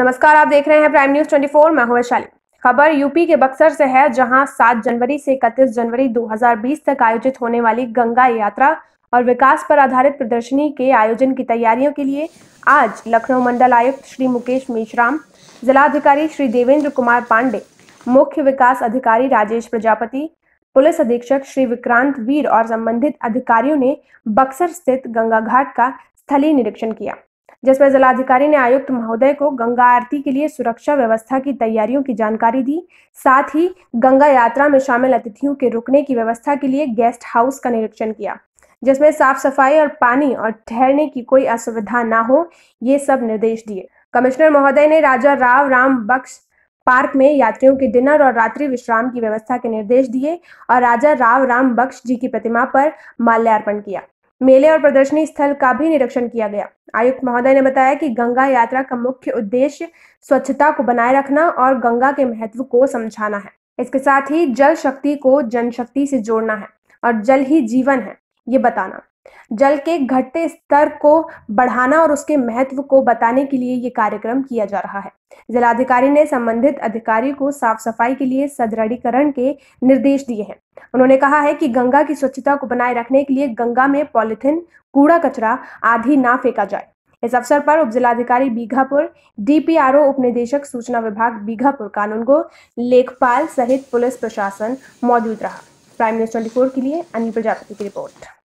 नमस्कार आप देख रहे हैं प्राइम न्यूज 24 मैं हूं वैशाली खबर यूपी के बक्सर से है जहां 7 जनवरी से इकतीस जनवरी 2020 तक आयोजित होने वाली गंगा यात्रा और विकास पर आधारित प्रदर्शनी के आयोजन की तैयारियों के लिए आज लखनऊ मंडल आयुक्त श्री मुकेश मेश्राम जिलाधिकारी श्री देवेंद्र कुमार पांडे मुख्य विकास अधिकारी राजेश प्रजापति पुलिस अधीक्षक श्री विक्रांत वीर और संबंधित अधिकारियों ने बक्सर स्थित गंगा घाट का स्थलीय निरीक्षण किया जिसमें जिलाधिकारी ने आयुक्त महोदय को गंगा आरती के लिए सुरक्षा व्यवस्था की तैयारियों की जानकारी दी साथ ही गंगा यात्रा में शामिल अतिथियों के रुकने की व्यवस्था के लिए गेस्ट हाउस का निरीक्षण किया जिसमें साफ सफाई और पानी और ठहरने की कोई असुविधा ना हो ये सब निर्देश दिए कमिश्नर महोदय ने राजा राव राम बख्श पार्क में यात्रियों के डिनर और रात्रि विश्राम की व्यवस्था के निर्देश दिए और राजा राव राम बख्श जी की प्रतिमा पर माल्यार्पण किया मेले और प्रदर्शनी स्थल का भी निरीक्षण किया गया आयुक्त महोदय ने बताया कि गंगा यात्रा का मुख्य उद्देश्य स्वच्छता को बनाए रखना और गंगा के महत्व को समझाना है इसके साथ ही जल शक्ति को जनशक्ति से जोड़ना है और जल ही जीवन है ये बताना जल के घटते स्तर को बढ़ाना और उसके महत्व को बताने के लिए ये कार्यक्रम किया जा रहा है जिलाधिकारी ने संबंधित अधिकारी को साफ सफाई के लिए सदृढ़ीकरण के निर्देश दिए हैं उन्होंने कहा है कि गंगा की स्वच्छता को बनाए रखने के लिए गंगा में पॉलिथिन कूड़ा कचरा आदि ना फेंका जाए इस अवसर पर उप जिलाधिकारी बीघापुर डीपीआरओ उप निदेशक सूचना विभाग बीघापुर कानून को लेखपाल सहित पुलिस प्रशासन मौजूद रहा प्राइम न्यूज ट्वेंटी के लिए अनिल प्रजापति की रिपोर्ट